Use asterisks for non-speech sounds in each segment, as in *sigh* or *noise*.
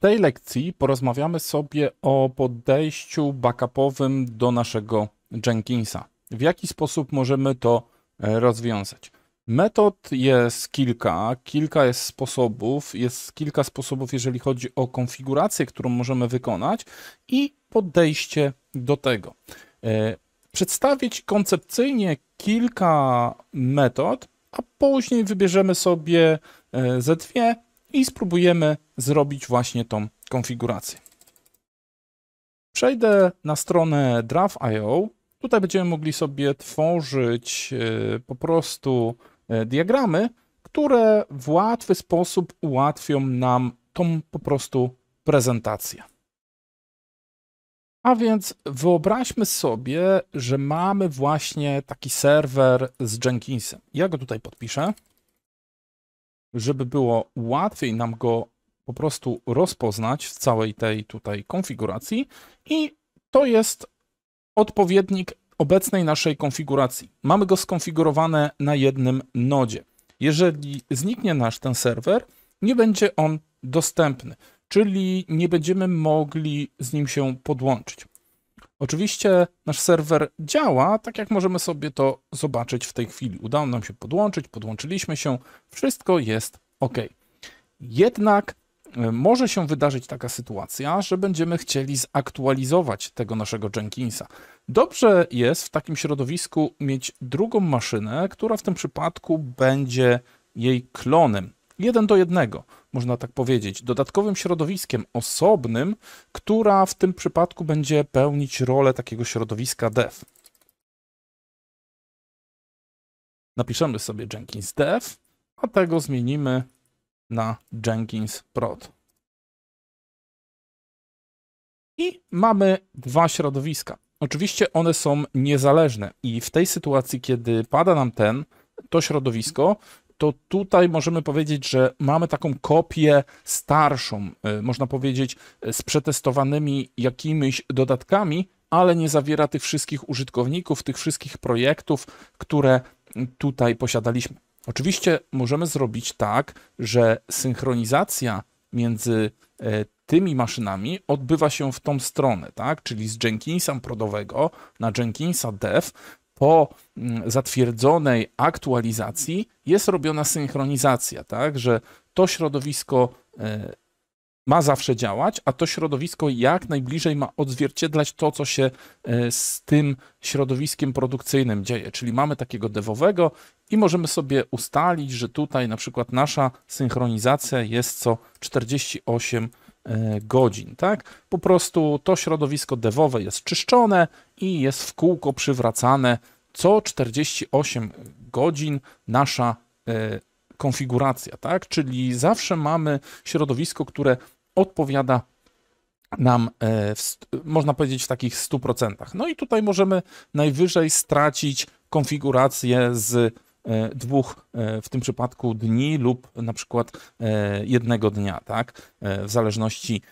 tej lekcji porozmawiamy sobie o podejściu backupowym do naszego Jenkinsa. W jaki sposób możemy to e, rozwiązać? Metod jest kilka, kilka jest sposobów, jest kilka sposobów, jeżeli chodzi o konfigurację, którą możemy wykonać i podejście do tego. E, przedstawić koncepcyjnie kilka metod, a później wybierzemy sobie e, ze dwie i spróbujemy zrobić właśnie tą konfigurację. Przejdę na stronę Draft.io. Tutaj będziemy mogli sobie tworzyć e, po prostu e, diagramy, które w łatwy sposób ułatwią nam tą po prostu prezentację. A więc wyobraźmy sobie, że mamy właśnie taki serwer z Jenkinsem. Ja go tutaj podpiszę żeby było łatwiej nam go po prostu rozpoznać w całej tej tutaj konfiguracji i to jest odpowiednik obecnej naszej konfiguracji. Mamy go skonfigurowane na jednym nodzie. Jeżeli zniknie nasz ten serwer, nie będzie on dostępny, czyli nie będziemy mogli z nim się podłączyć. Oczywiście nasz serwer działa, tak jak możemy sobie to zobaczyć w tej chwili. Udało nam się podłączyć, podłączyliśmy się, wszystko jest ok. Jednak e, może się wydarzyć taka sytuacja, że będziemy chcieli zaktualizować tego naszego Jenkinsa. Dobrze jest w takim środowisku mieć drugą maszynę, która w tym przypadku będzie jej klonem jeden do jednego, można tak powiedzieć, dodatkowym środowiskiem osobnym, która w tym przypadku będzie pełnić rolę takiego środowiska dev. Napiszemy sobie Jenkins dev, a tego zmienimy na Jenkins prod. I mamy dwa środowiska. Oczywiście one są niezależne i w tej sytuacji, kiedy pada nam ten, to środowisko, to tutaj możemy powiedzieć, że mamy taką kopię starszą, y, można powiedzieć, y, z przetestowanymi jakimiś dodatkami, ale nie zawiera tych wszystkich użytkowników, tych wszystkich projektów, które y, tutaj posiadaliśmy. Oczywiście możemy zrobić tak, że synchronizacja między tymi maszynami odbywa się w tą stronę, tak? Czyli z Jenkinsa prodowego na Jenkinsa dev po mm, zatwierdzonej aktualizacji jest robiona synchronizacja, tak, że to środowisko e, ma zawsze działać, a to środowisko jak najbliżej ma odzwierciedlać to, co się e, z tym środowiskiem produkcyjnym dzieje. Czyli mamy takiego devowego i możemy sobie ustalić, że tutaj na przykład nasza synchronizacja jest co 48 E, godzin, tak? Po prostu to środowisko devowe jest czyszczone i jest w kółko przywracane co 48 godzin nasza e, konfiguracja, tak? Czyli zawsze mamy środowisko, które odpowiada nam, e, można powiedzieć, w takich 100%. No i tutaj możemy najwyżej stracić konfigurację z E, dwóch e, w tym przypadku dni lub na przykład e, jednego dnia, tak? W zależności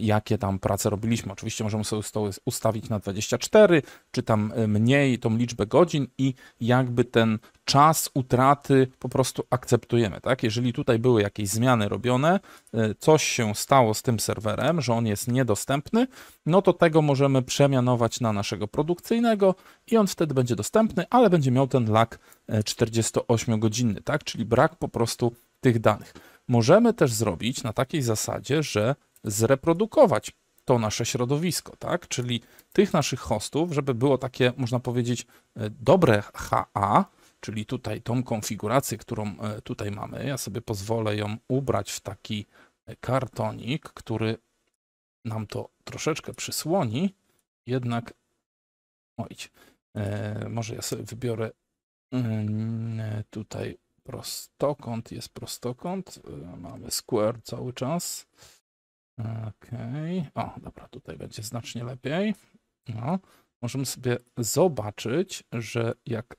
jakie tam prace robiliśmy. Oczywiście możemy sobie ustawić na 24, czy tam mniej tą liczbę godzin i jakby ten czas utraty po prostu akceptujemy, tak? Jeżeli tutaj były jakieś zmiany robione, e, coś się stało z tym serwerem, że on jest niedostępny, no to tego możemy przemianować na naszego produkcyjnego i on wtedy będzie dostępny, ale będzie miał ten lag 48-godzinny, e, tak? Czyli brak po prostu tych danych. Możemy też zrobić na takiej zasadzie, że zreprodukować to nasze środowisko, tak? Czyli tych naszych hostów, żeby było takie, można powiedzieć, e, dobre HA, czyli tutaj tą konfigurację, którą e, tutaj mamy, ja sobie pozwolę ją ubrać w taki e, kartonik, który nam to troszeczkę przysłoni, jednak ojdź, e, może ja sobie wybiorę mm, tutaj prostokąt, jest prostokąt, mamy square cały czas, okej, okay. o dobra, tutaj będzie znacznie lepiej, no, możemy sobie zobaczyć, że jak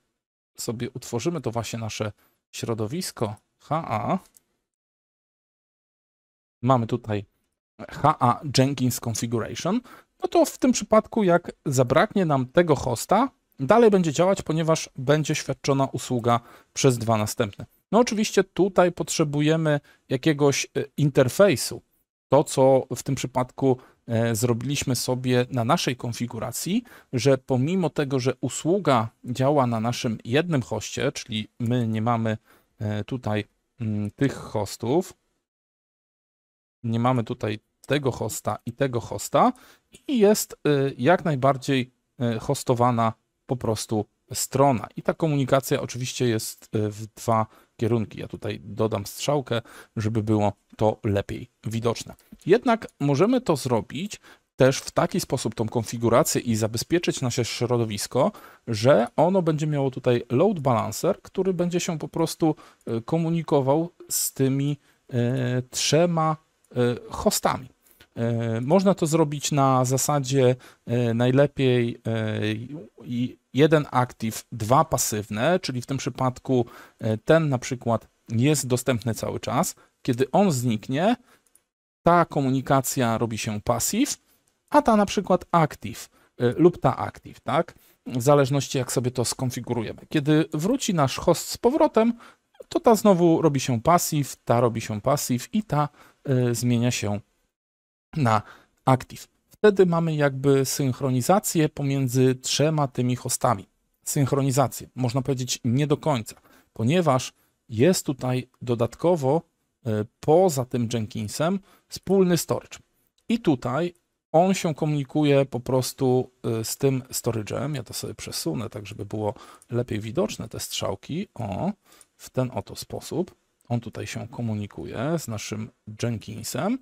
sobie utworzymy to właśnie nasze środowisko HA, mamy tutaj HA Jenkins Configuration, no to w tym przypadku jak zabraknie nam tego hosta, dalej będzie działać, ponieważ będzie świadczona usługa przez dwa następne. No oczywiście tutaj potrzebujemy jakiegoś e, interfejsu. To, co w tym przypadku E, zrobiliśmy sobie na naszej konfiguracji, że pomimo tego, że usługa działa na naszym jednym hoście, czyli my nie mamy e, tutaj mm, tych hostów, nie mamy tutaj tego hosta i tego hosta i jest e, jak najbardziej hostowana po prostu strona. I ta komunikacja oczywiście jest w dwa kierunki. Ja tutaj dodam strzałkę, żeby było to lepiej widoczne. Jednak możemy to zrobić też w taki sposób tą konfigurację i zabezpieczyć nasze środowisko, że ono będzie miało tutaj load balancer, który będzie się po prostu e, komunikował z tymi e, trzema e, hostami. E, można to zrobić na zasadzie e, najlepiej e, jeden aktyw, dwa pasywne, czyli w tym przypadku ten na przykład jest dostępny cały czas. Kiedy on zniknie, ta komunikacja robi się pasyw, a ta na przykład aktyw lub ta aktyw, tak? W zależności jak sobie to skonfigurujemy. Kiedy wróci nasz host z powrotem, to ta znowu robi się pasyw, ta robi się pasyw i ta y, zmienia się na Active. Wtedy mamy jakby synchronizację pomiędzy trzema tymi hostami. Synchronizację, można powiedzieć nie do końca, ponieważ jest tutaj dodatkowo e, poza tym Jenkinsem wspólny storage. I tutaj on się komunikuje po prostu e, z tym storage'em. Ja to sobie przesunę, tak żeby było lepiej widoczne te strzałki. O, w ten oto sposób. On tutaj się komunikuje z naszym Jenkinsem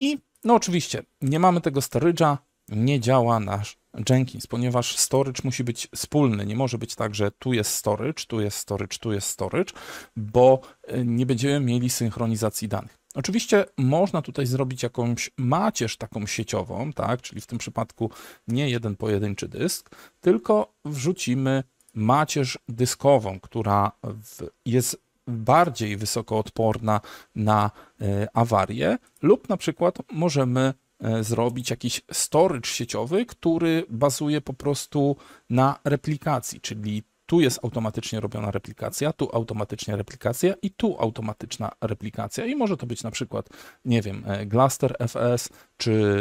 i no oczywiście, nie mamy tego storage'a, nie działa nasz Jenkins, ponieważ storage musi być wspólny. Nie może być tak, że tu jest storage, tu jest storage, tu jest storage, bo e, nie będziemy mieli synchronizacji danych. Oczywiście można tutaj zrobić jakąś macierz taką sieciową, tak? czyli w tym przypadku nie jeden pojedynczy dysk, tylko wrzucimy macierz dyskową, która w, jest bardziej wysokoodporna na e, awarie, lub na przykład możemy e, zrobić jakiś storage sieciowy, który bazuje po prostu na replikacji, czyli tu jest automatycznie robiona replikacja, tu automatycznie replikacja i tu automatyczna replikacja. I może to być na przykład, nie wiem, e, Glaster FS czy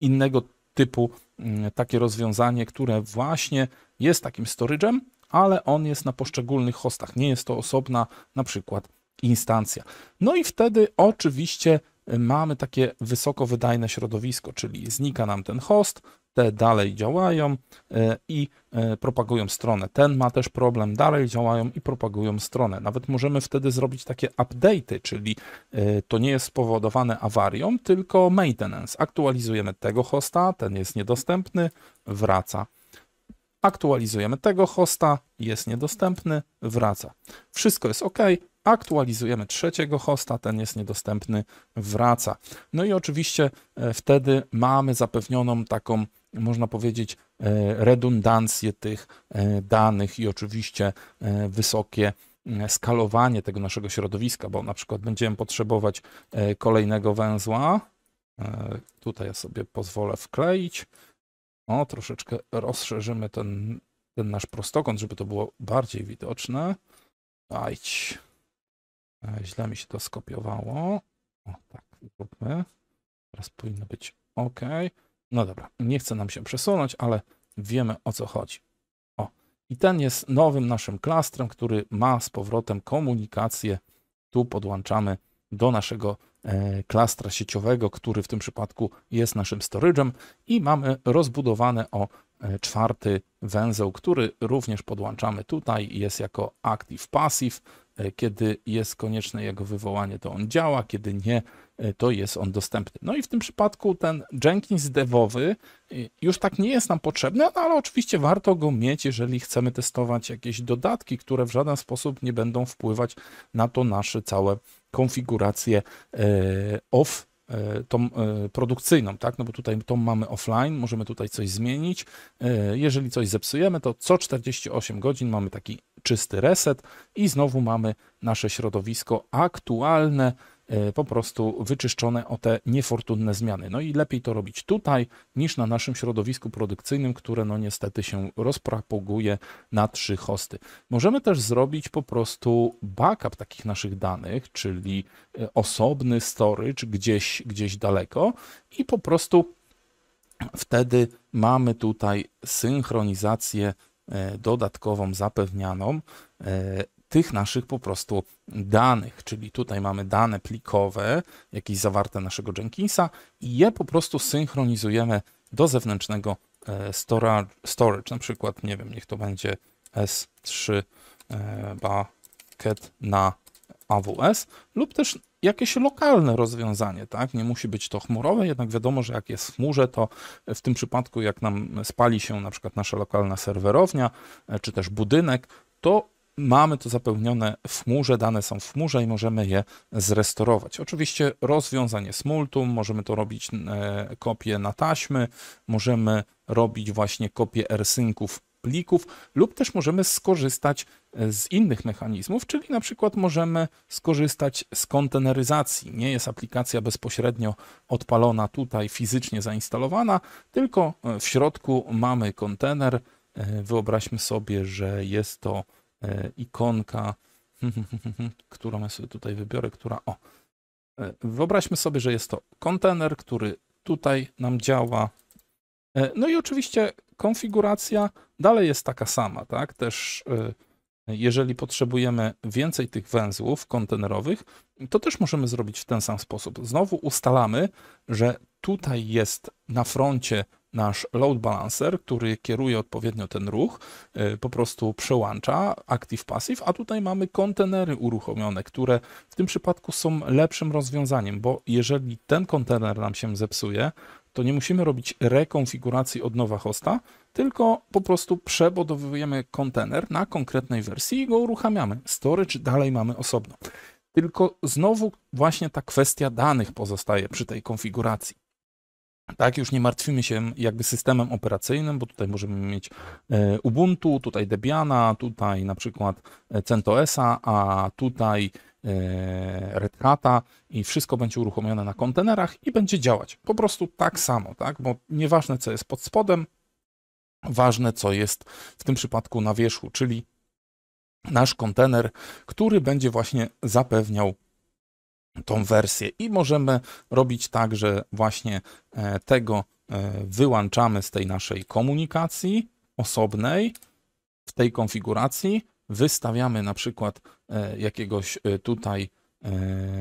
innego typu mm, takie rozwiązanie, które właśnie jest takim storage'em, ale on jest na poszczególnych hostach, nie jest to osobna na przykład instancja. No i wtedy oczywiście y, mamy takie wysoko wydajne środowisko, czyli znika nam ten host, te dalej działają y, i y, propagują stronę. Ten ma też problem, dalej działają i propagują stronę. Nawet możemy wtedy zrobić takie update'y, czyli to nie jest spowodowane awarią, tylko maintenance. Aktualizujemy tego hosta, ten jest niedostępny, wraca aktualizujemy tego hosta, jest niedostępny, wraca. Wszystko jest ok, aktualizujemy trzeciego hosta, ten jest niedostępny, wraca. No i oczywiście e, wtedy mamy zapewnioną taką, można powiedzieć, e, redundancję tych e, danych i oczywiście wysokie skalowanie tego naszego środowiska, bo na przykład będziemy potrzebować kolejnego węzła. Tutaj ja sobie pozwolę wkleić o, troszeczkę rozszerzymy ten, ten nasz prostokąt, żeby to było bardziej widoczne. Ajdź. E, źle mi się to skopiowało. O, tak, zróbmy. Teraz powinno być OK. No dobra, nie chce nam się przesunąć, ale wiemy o co chodzi. O, i ten jest nowym naszym klastrem, który ma z powrotem komunikację. Tu podłączamy do naszego E, klastra sieciowego, który w tym przypadku jest naszym storage'em i mamy rozbudowane o czwarty węzeł, który również podłączamy tutaj, jest jako active passive. E, kiedy jest konieczne jego wywołanie, to on działa, kiedy nie, e, to jest on dostępny. No i w tym przypadku ten Jenkins devowy e, już tak nie jest nam potrzebny, no ale oczywiście warto go mieć, jeżeli chcemy testować jakieś dodatki, które w żaden sposób nie będą wpływać na to nasze całe konfiguracje off E, tą e, produkcyjną, tak? No bo tutaj tą mamy offline, możemy tutaj coś zmienić. E, jeżeli coś zepsujemy, to co 48 godzin mamy taki czysty reset i znowu mamy nasze środowisko aktualne E, po prostu wyczyszczone o te niefortunne zmiany. No i lepiej to robić tutaj niż na naszym środowisku produkcyjnym, które no niestety się rozpropaguje na trzy hosty. Możemy też zrobić po prostu backup takich naszych danych, czyli e, osobny storage gdzieś, gdzieś daleko i po prostu wtedy mamy tutaj synchronizację e, dodatkową zapewnianą tych naszych po prostu danych, czyli tutaj mamy dane plikowe, jakieś zawarte naszego Jenkinsa i je po prostu synchronizujemy do zewnętrznego e, storage, storage na przykład, nie wiem, niech to będzie S3 e, bucket na AWS lub też jakieś lokalne rozwiązanie, tak? Nie musi być to chmurowe, jednak wiadomo, że jak jest w chmurze, to w tym przypadku, jak nam spali się na przykład nasza lokalna serwerownia, e, czy też budynek, to mamy to zapełnione w chmurze, dane są w chmurze i możemy je zrestorować. Oczywiście rozwiązanie z multum, możemy to robić e, kopie na taśmy, możemy robić właśnie kopie rsynków plików lub też możemy skorzystać e, z innych mechanizmów, czyli na przykład możemy skorzystać z konteneryzacji. Nie jest aplikacja bezpośrednio odpalona tutaj, fizycznie zainstalowana, tylko e, w środku mamy kontener. Wyobraźmy sobie, że jest to E, ikonka, *laughs* którą ja sobie tutaj wybiorę, która, o, e, wyobraźmy sobie, że jest to kontener, który tutaj nam działa. E, no i oczywiście konfiguracja dalej jest taka sama, tak, też jeżeli potrzebujemy więcej tych węzłów kontenerowych, to też możemy zrobić w ten sam sposób. Znowu ustalamy, że tutaj jest na froncie nasz load balancer, który kieruje odpowiednio ten ruch, e, po prostu przełącza active passive, a tutaj mamy kontenery uruchomione, które w tym przypadku są lepszym rozwiązaniem, bo jeżeli ten kontener nam się zepsuje, to nie musimy robić rekonfiguracji od nowa hosta, tylko po prostu przebudowujemy kontener na konkretnej wersji i go uruchamiamy. Storage dalej mamy osobno. Tylko znowu właśnie ta kwestia danych pozostaje przy tej konfiguracji. Tak, już nie martwimy się jakby systemem operacyjnym, bo tutaj możemy mieć e, Ubuntu, tutaj Debiana, tutaj na przykład e, CentOSa, a tutaj e, Red Hata i wszystko będzie uruchomione na kontenerach i będzie działać. Po prostu tak samo, tak? Bo nieważne co jest pod spodem, ważne co jest w tym przypadku na wierzchu, czyli nasz kontener, który będzie właśnie zapewniał tą wersję i możemy robić tak, że właśnie e, tego e, wyłączamy z tej naszej komunikacji osobnej w tej konfiguracji, wystawiamy na przykład e, jakiegoś tutaj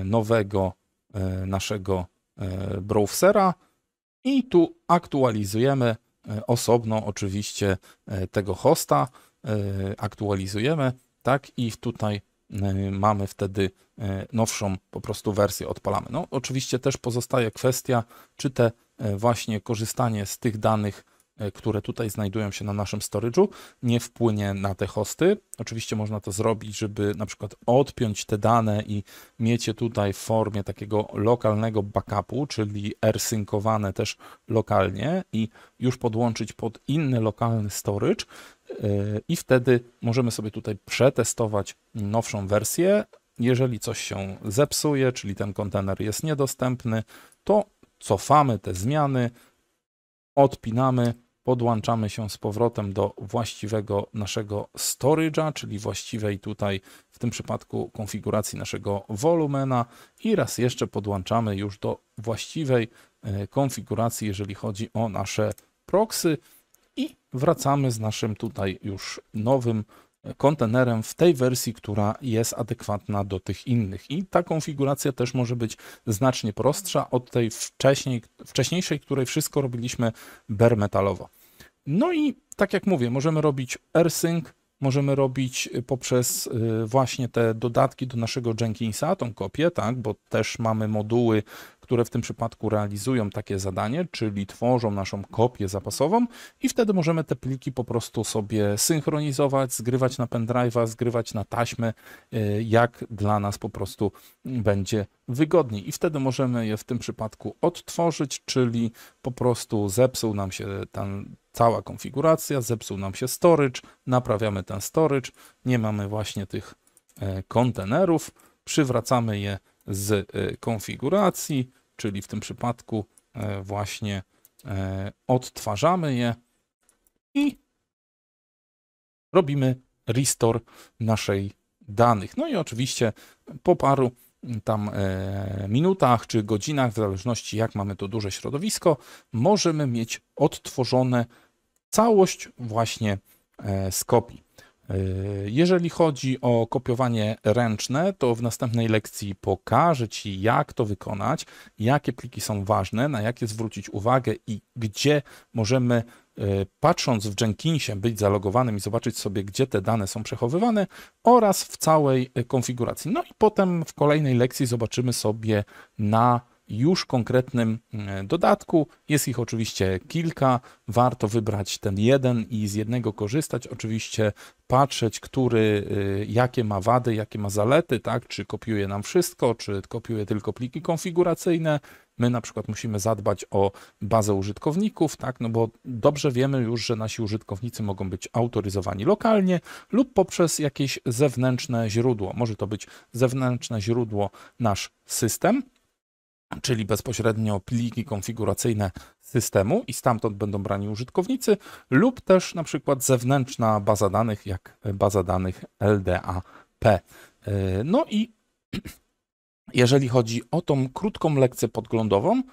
nowego naszego browsera i tu aktualizujemy osobno oczywiście tego hosta, aktualizujemy, tak i tutaj Y, mamy wtedy y, nowszą po prostu wersję, odpalamy. No oczywiście też pozostaje kwestia, czy te y, właśnie korzystanie z tych danych E, które tutaj znajdują się na naszym storage'u, nie wpłynie na te hosty. Oczywiście można to zrobić, żeby na przykład odpiąć te dane i mieć je tutaj w formie takiego lokalnego backupu, czyli airsynkowane też lokalnie i już podłączyć pod inny lokalny storage e, i wtedy możemy sobie tutaj przetestować nowszą wersję. Jeżeli coś się zepsuje, czyli ten kontener jest niedostępny, to cofamy te zmiany, odpinamy, podłączamy się z powrotem do właściwego naszego storage'a, czyli właściwej tutaj w tym przypadku konfiguracji naszego wolumena i raz jeszcze podłączamy już do właściwej e, konfiguracji, jeżeli chodzi o nasze proxy i wracamy z naszym tutaj już nowym kontenerem w tej wersji, która jest adekwatna do tych innych. I ta konfiguracja też może być znacznie prostsza od tej wcześniej, wcześniejszej, której wszystko robiliśmy bare metalowo. No i tak jak mówię, możemy robić AirSync, możemy robić y, poprzez y, właśnie te dodatki do naszego Jenkinsa, tą kopię, tak, bo też mamy moduły które w tym przypadku realizują takie zadanie, czyli tworzą naszą kopię zapasową i wtedy możemy te pliki po prostu sobie synchronizować, zgrywać na pendrive'a, zgrywać na taśmę, y, jak dla nas po prostu będzie wygodniej. I wtedy możemy je w tym przypadku odtworzyć, czyli po prostu zepsuł nam się ten, cała konfiguracja, zepsuł nam się storage, naprawiamy ten storage, nie mamy właśnie tych e, kontenerów, przywracamy je z e, konfiguracji, czyli w tym przypadku e, właśnie e, odtwarzamy je i robimy restore naszej danych. No i oczywiście po paru tam minutach czy godzinach, w zależności jak mamy to duże środowisko, możemy mieć odtworzone całość właśnie z kopii. E, jeżeli chodzi o kopiowanie ręczne, to w następnej lekcji pokażę Ci, jak to wykonać, jakie pliki są ważne, na jakie zwrócić uwagę i gdzie możemy, e, patrząc w Jenkinsie, być zalogowanym i zobaczyć sobie, gdzie te dane są przechowywane oraz w całej e, konfiguracji. No i potem w kolejnej lekcji zobaczymy sobie na już konkretnym e, dodatku. Jest ich oczywiście kilka, warto wybrać ten jeden i z jednego korzystać. Oczywiście patrzeć, który, e, jakie ma wady, jakie ma zalety, tak? Czy kopiuje nam wszystko, czy kopiuje tylko pliki konfiguracyjne. My na przykład musimy zadbać o bazę użytkowników, tak? No bo dobrze wiemy już, że nasi użytkownicy mogą być autoryzowani lokalnie lub poprzez jakieś zewnętrzne źródło. Może to być zewnętrzne źródło nasz system, czyli bezpośrednio pliki konfiguracyjne systemu i stamtąd będą brani użytkownicy, lub też na przykład zewnętrzna baza danych, jak baza danych LDAP. E, no i *clears throat* jeżeli chodzi o tą krótką lekcję podglądową,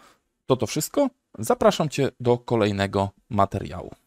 to to wszystko. Zapraszam Cię do kolejnego materiału.